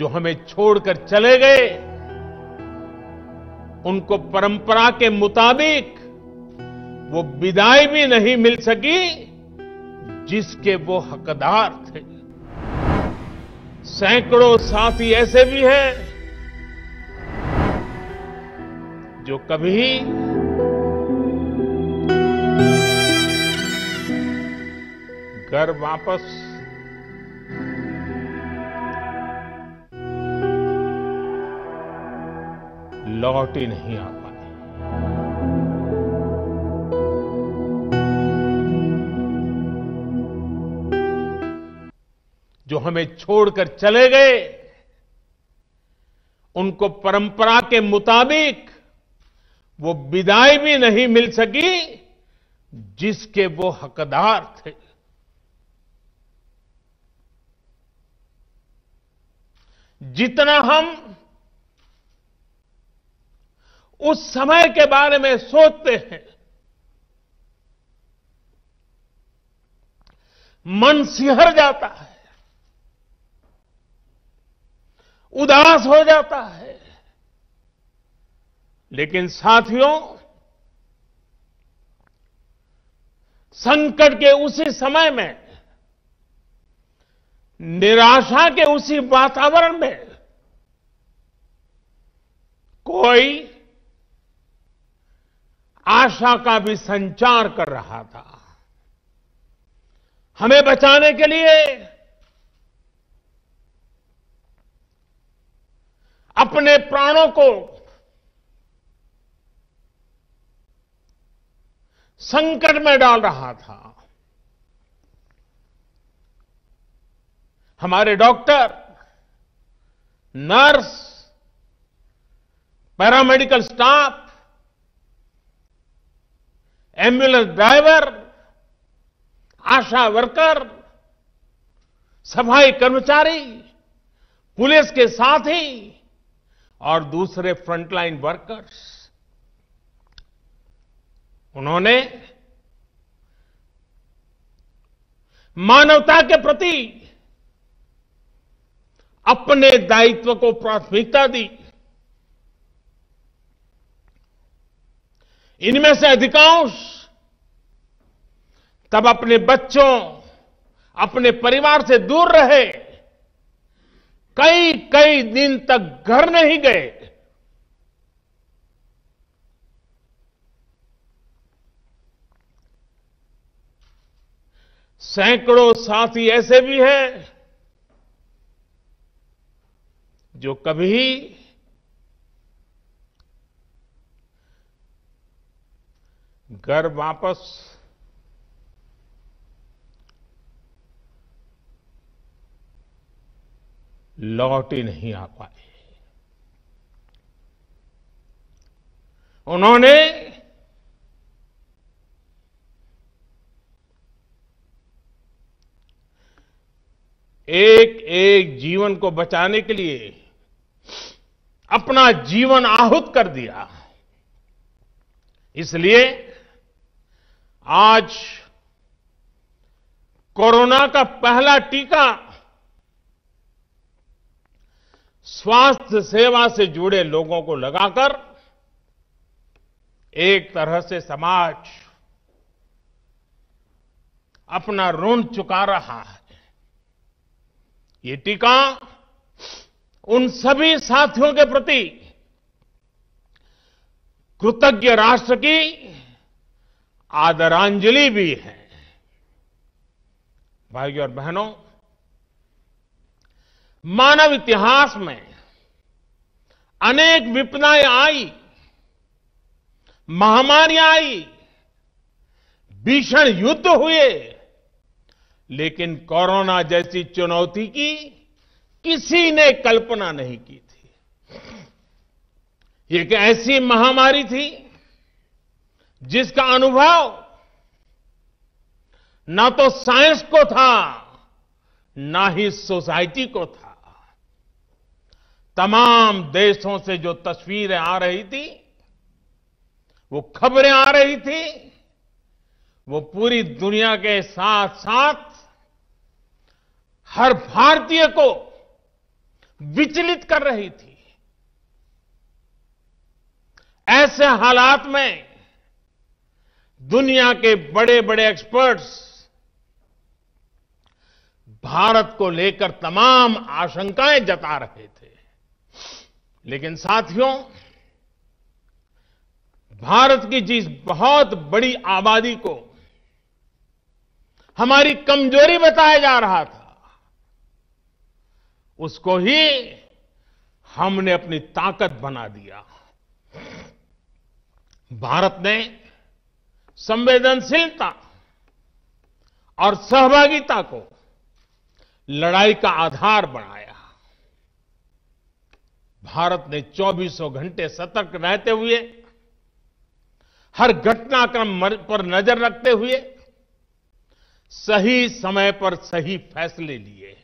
जो हमें छोड़कर चले गए उनको परंपरा के मुताबिक वो विदाई भी नहीं मिल सकी जिसके वो हकदार थे सैकड़ों साथी ऐसे भी हैं जो कभी घर वापस लौट ही नहीं आ पाई जो हमें छोड़कर चले गए उनको परंपरा के मुताबिक वो विदाई भी नहीं मिल सकी जिसके वो हकदार थे जितना हम उस समय के बारे में सोचते हैं मन सिहर जाता है उदास हो जाता है लेकिन साथियों संकट के उसी समय में निराशा के उसी वातावरण में कोई आशा का भी संचार कर रहा था हमें बचाने के लिए अपने प्राणों को संकट में डाल रहा था हमारे doctor nurse paramedical staff ambulance driver ASHA worker सफाई कर्मचारी पुलिस के साथ ही और दूसरे फ्रंटलाइन वर्कर्स उन्होंने मानवता के प्रति अपने दायित्व को प्राथमिकता दी इनमें से अधिकांश तब अपने बच्चों अपने परिवार से दूर रहे कई कई दिन तक घर नहीं गए सैकड़ों साथी ऐसे भी हैं जो कभी कर वापस लौट ही नहीं आ पाए उन्होंने एक एक जीवन को बचाने के लिए अपना जीवन आहुत कर दिया इसलिए आज कोरोना का पहला टीका स्वास्थ्य सेवा से जुड़े लोगों को लगाकर एक तरह से समाज अपना ऋण चुका रहा है ये टीका उन सभी साथियों के प्रति कृतज्ञ राष्ट्र की आदरांजलि भी है भाइयों और बहनों मानव इतिहास में अनेक विपदाएं आई महामारियां आई भीषण युद्ध हुए लेकिन कोरोना जैसी चुनौती की किसी ने कल्पना नहीं की थी एक ऐसी महामारी थी जिसका अनुभव ना तो साइंस को था ना ही सोसाइटी को था तमाम देशों से जो तस्वीरें आ रही थी वो खबरें आ रही थी वो पूरी दुनिया के साथ साथ हर भारतीय को विचलित कर रही थी ऐसे हालात में दुनिया के बड़े बड़े एक्सपर्ट्स भारत को लेकर तमाम आशंकाएं जता रहे थे लेकिन साथियों भारत की जिस बहुत बड़ी आबादी को हमारी कमजोरी बताया जा रहा था उसको ही हमने अपनी ताकत बना दिया भारत ने संवेदनशीलता और सहभागिता को लड़ाई का आधार बनाया भारत ने चौबीसों घंटे सतर्क रहते हुए हर घटनाक्रम पर नजर रखते हुए सही समय पर सही फैसले लिए